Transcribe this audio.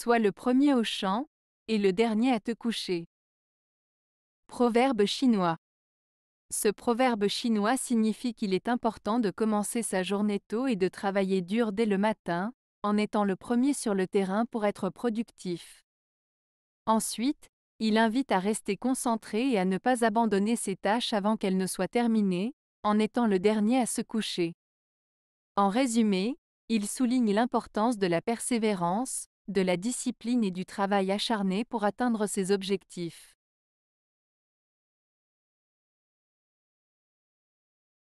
Sois le premier au champ, et le dernier à te coucher. Proverbe chinois. Ce proverbe chinois signifie qu'il est important de commencer sa journée tôt et de travailler dur dès le matin, en étant le premier sur le terrain pour être productif. Ensuite, il invite à rester concentré et à ne pas abandonner ses tâches avant qu'elles ne soient terminées, en étant le dernier à se coucher. En résumé, il souligne l'importance de la persévérance, de la discipline et du travail acharné pour atteindre ses objectifs.